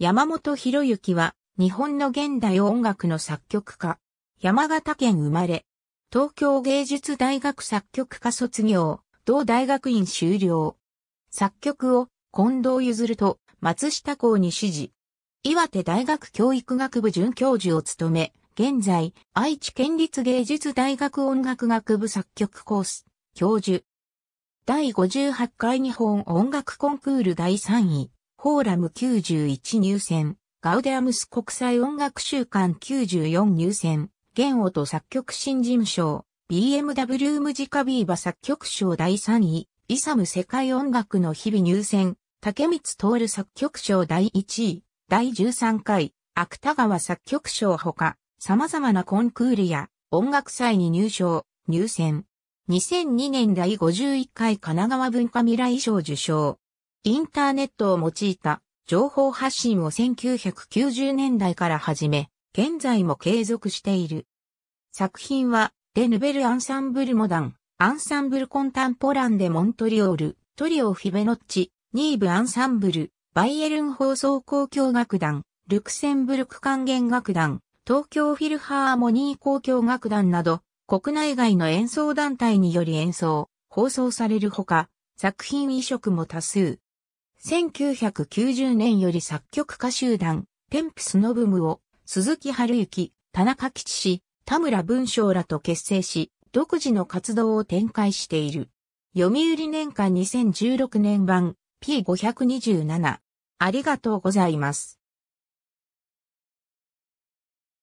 山本博之は日本の現代音楽の作曲家。山形県生まれ。東京芸術大学作曲家卒業、同大学院修了。作曲を近藤譲と松下校に指示。岩手大学教育学部准教授を務め、現在、愛知県立芸術大学音楽学部作曲コース、教授。第58回日本音楽コンクール第3位。フォーラム91入選、ガウデアムス国際音楽週間94入選、オ音作曲新人賞、BMW ムジカビーバ作曲賞第3位、イサム世界音楽の日々入選、竹光徹作曲賞第1位、第13回、芥川作曲賞ほか、様々なコンクールや音楽祭に入賞、入選。2002年第51回神奈川文化未来賞受賞。インターネットを用いた情報発信を1990年代から始め、現在も継続している。作品は、レヌベル・アンサンブル・モダン、アンサンブル・コンタンポランデ・モントリオール、トリオ・フィベノッチ、ニーブ・アンサンブル、バイエルン放送交響楽団、ルクセンブルク管弦楽団、東京フィルハーモニー交響楽団など、国内外の演奏団体により演奏、放送されるほか、作品移植も多数、1990年より作曲家集団、テンプスのブムを、鈴木春之、田中吉氏、田村文章らと結成し、独自の活動を展開している。読売年間2016年版 P527。ありがとうございます。